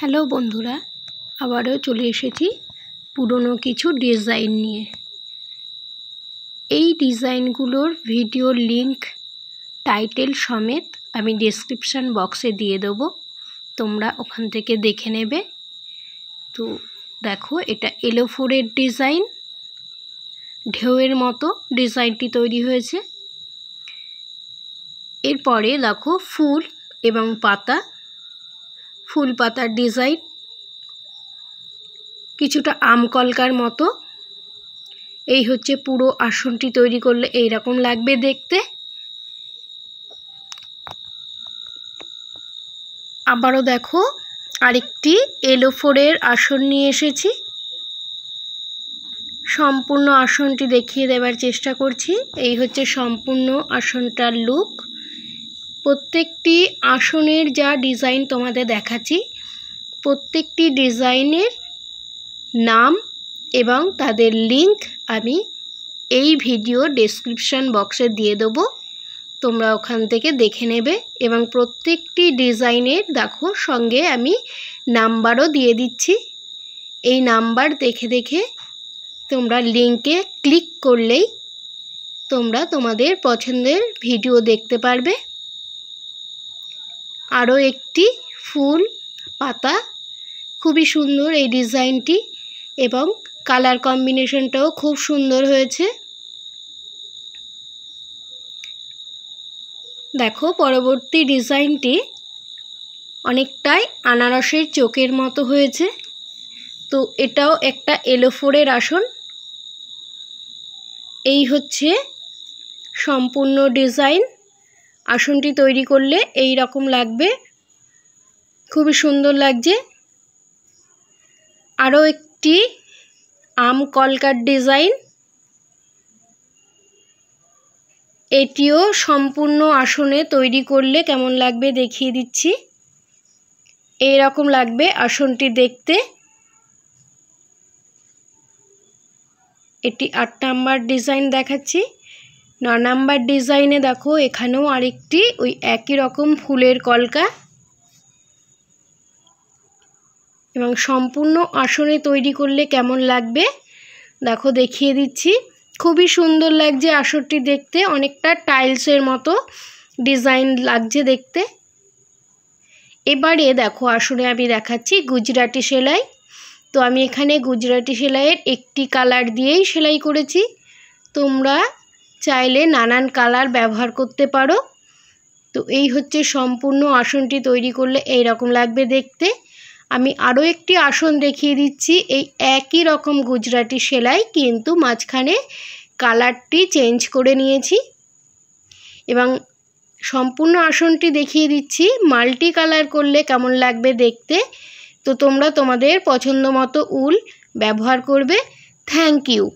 hello বন্ধুরা আবারও চলে এসেছি পুরনো কিছু ডিজাইন নিয়ে এই ডিজাইনগুলোর ভিডিও লিংক টাইটেল সমেত আমি ডিসক্রিপশান বক্সে দিয়ে দেবো তোমরা ওখান থেকে দেখে নেবে তো দেখো এটা এলোফোরের ডিজাইন ঢেউয়ের মতো ডিজাইনটি তৈরি হয়েছে এরপরে দেখো ফুল এবং পাতা ফুল পাতার ডিজাইন কিছুটা আমকলকার মতো এই হচ্ছে পুরো আসনটি তৈরি করলে এই রকম লাগবে দেখতে আবারও দেখো আরেকটি এলোফোরের আসন নিয়ে এসেছি সম্পূর্ণ আসনটি দেখিয়ে দেবার চেষ্টা করছি এই হচ্ছে সম্পূর্ণ আসনটার লুক প্রত্যেকটি আসনের যা ডিজাইন তোমাদের দেখাচ্ছি প্রত্যেকটি ডিজাইনের নাম এবং তাদের লিংক আমি এই ভিডিও ডেসক্রিপশান বক্সে দিয়ে দেব তোমরা ওখান থেকে দেখে নেবে এবং প্রত্যেকটি ডিজাইনের দেখো সঙ্গে আমি নাম্বারও দিয়ে দিচ্ছি এই নাম্বার দেখে দেখে তোমরা লিংকে ক্লিক করলেই তোমরা তোমাদের পছন্দের ভিডিও দেখতে পারবে আরও একটি ফুল পাতা খুবই সুন্দর এই ডিজাইনটি এবং কালার কম্বিনেশনটাও খুব সুন্দর হয়েছে দেখো পরবর্তী ডিজাইনটি অনেকটাই আনারসের চোখের মতো হয়েছে তো এটাও একটা এলোফোরের আসন এই হচ্ছে সম্পূর্ণ ডিজাইন আসনটি তৈরি করলে এই রকম লাগবে খুবই সুন্দর লাগছে আরও একটি আম কলকার ডিজাইন এটিও সম্পূর্ণ আসনে তৈরি করলে কেমন লাগবে দেখিয়ে দিচ্ছি এই রকম লাগবে আসনটি দেখতে এটি আট নাম্বার ডিজাইন দেখাচ্ছি ন নাম্বার ডিজাইনে দেখো এখানেও আরেকটি ওই একই রকম ফুলের কলকা এবং সম্পূর্ণ আসনে তৈরি করলে কেমন লাগবে দেখো দেখিয়ে দিচ্ছি খুবই সুন্দর লাগছে আসরটি দেখতে অনেকটা টাইলসের মতো ডিজাইন লাগছে দেখতে এবারে দেখো আসনে আমি দেখাচ্ছি গুজরাটি সেলাই তো আমি এখানে গুজরাটি সেলাইয়ের একটি কালার দিয়েই সেলাই করেছি তোমরা চাইলে নানান কালার ব্যবহার করতে পারো তো এই হচ্ছে সম্পূর্ণ আসনটি তৈরি করলে এই রকম লাগবে দেখতে আমি আরও একটি আসন দেখিয়ে দিচ্ছি এই একই রকম গুজরাটি সেলাই কিন্তু মাঝখানে কালারটি চেঞ্জ করে নিয়েছি এবং সম্পূর্ণ আসনটি দেখিয়ে দিচ্ছি মাল্টি কালার করলে কেমন লাগবে দেখতে তো তোমরা তোমাদের পছন্দ মতো উল ব্যবহার করবে থ্যাংক ইউ